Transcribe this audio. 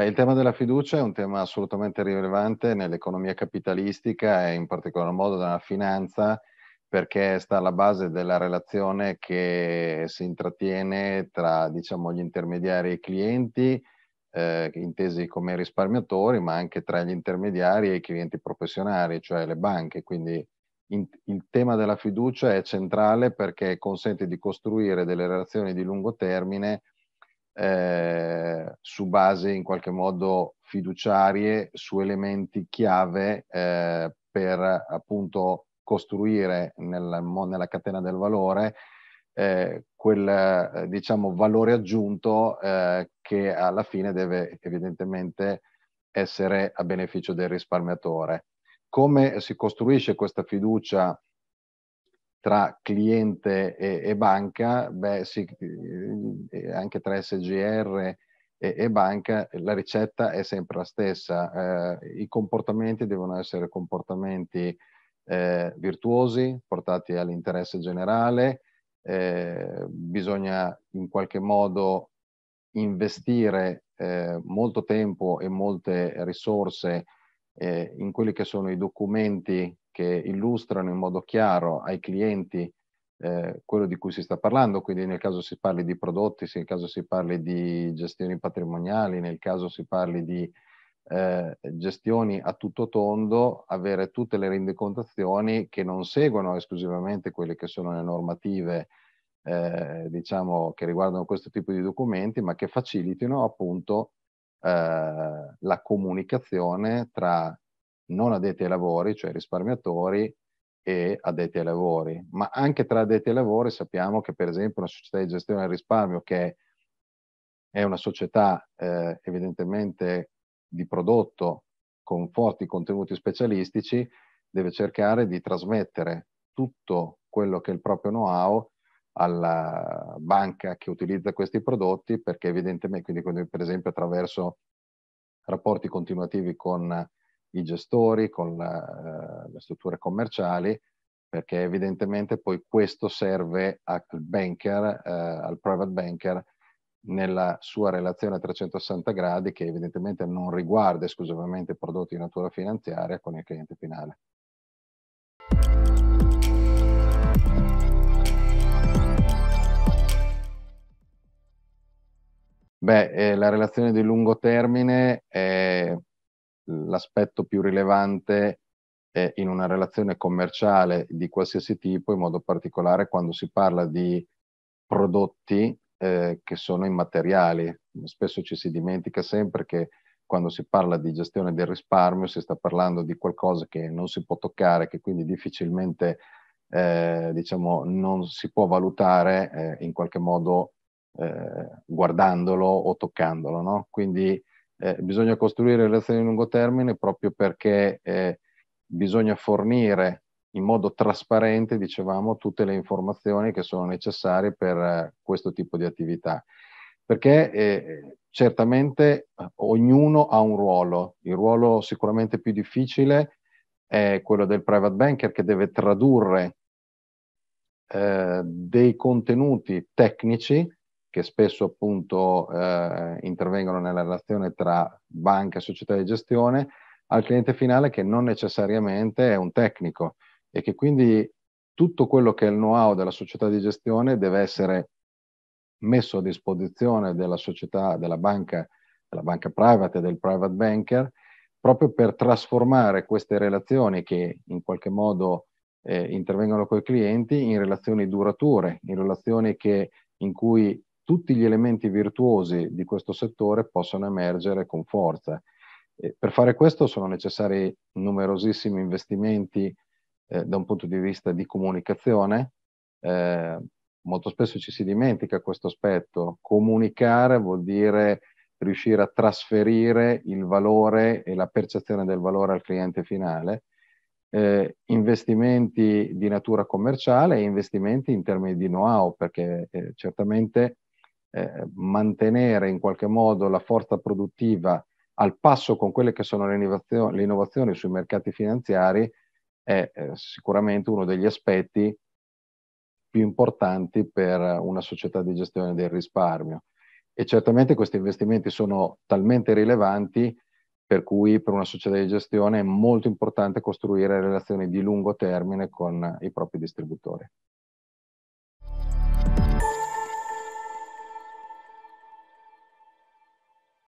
Beh, il tema della fiducia è un tema assolutamente rilevante nell'economia capitalistica e in particolar modo nella finanza perché sta alla base della relazione che si intrattiene tra diciamo, gli intermediari e i clienti, eh, intesi come risparmiatori, ma anche tra gli intermediari e i clienti professionali, cioè le banche. Quindi in, il tema della fiducia è centrale perché consente di costruire delle relazioni di lungo termine eh, su base in qualche modo fiduciarie su elementi chiave eh, per appunto costruire nel, nella catena del valore eh, quel eh, diciamo valore aggiunto eh, che alla fine deve evidentemente essere a beneficio del risparmiatore. Come si costruisce questa fiducia tra cliente e, e banca? Beh, si, anche tra SGR e, e banca, la ricetta è sempre la stessa. Eh, I comportamenti devono essere comportamenti eh, virtuosi, portati all'interesse generale, eh, bisogna in qualche modo investire eh, molto tempo e molte risorse eh, in quelli che sono i documenti che illustrano in modo chiaro ai clienti eh, quello di cui si sta parlando, quindi nel caso si parli di prodotti, nel caso si parli di gestioni patrimoniali, nel caso si parli di eh, gestioni a tutto tondo, avere tutte le rendicontazioni che non seguono esclusivamente quelle che sono le normative eh, diciamo, che riguardano questo tipo di documenti, ma che facilitino appunto eh, la comunicazione tra non addetti ai lavori, cioè risparmiatori, e addetti ai lavori, ma anche tra addetti ai lavori sappiamo che per esempio una società di gestione del risparmio che è una società eh, evidentemente di prodotto con forti contenuti specialistici, deve cercare di trasmettere tutto quello che è il proprio know-how alla banca che utilizza questi prodotti perché evidentemente, quindi, per esempio attraverso rapporti continuativi con i gestori, con la, eh, le strutture commerciali, perché evidentemente poi questo serve al banker, eh, al private banker, nella sua relazione a 360 gradi che evidentemente non riguarda esclusivamente prodotti di natura finanziaria con il cliente finale. Beh, eh, la relazione di lungo termine è l'aspetto più rilevante è in una relazione commerciale di qualsiasi tipo, in modo particolare quando si parla di prodotti eh, che sono immateriali. Spesso ci si dimentica sempre che quando si parla di gestione del risparmio si sta parlando di qualcosa che non si può toccare, che quindi difficilmente eh, diciamo, non si può valutare eh, in qualche modo eh, guardandolo o toccandolo. No? Quindi eh, bisogna costruire relazioni a lungo termine proprio perché eh, bisogna fornire in modo trasparente, dicevamo, tutte le informazioni che sono necessarie per eh, questo tipo di attività. Perché eh, certamente eh, ognuno ha un ruolo, il ruolo sicuramente più difficile è quello del private banker che deve tradurre eh, dei contenuti tecnici che spesso appunto eh, intervengono nella relazione tra banca e società di gestione, al cliente finale che non necessariamente è un tecnico e che quindi tutto quello che è il know-how della società di gestione deve essere messo a disposizione della società, della banca, della banca private e del private banker, proprio per trasformare queste relazioni che in qualche modo eh, intervengono con i clienti in relazioni durature, in relazioni che, in cui tutti gli elementi virtuosi di questo settore possono emergere con forza. Eh, per fare questo sono necessari numerosissimi investimenti eh, da un punto di vista di comunicazione. Eh, molto spesso ci si dimentica questo aspetto. Comunicare vuol dire riuscire a trasferire il valore e la percezione del valore al cliente finale. Eh, investimenti di natura commerciale e investimenti in termini di know-how, perché eh, certamente eh, mantenere in qualche modo la forza produttiva al passo con quelle che sono le innovazioni, le innovazioni sui mercati finanziari è eh, sicuramente uno degli aspetti più importanti per una società di gestione del risparmio. E certamente questi investimenti sono talmente rilevanti per cui per una società di gestione è molto importante costruire relazioni di lungo termine con i propri distributori.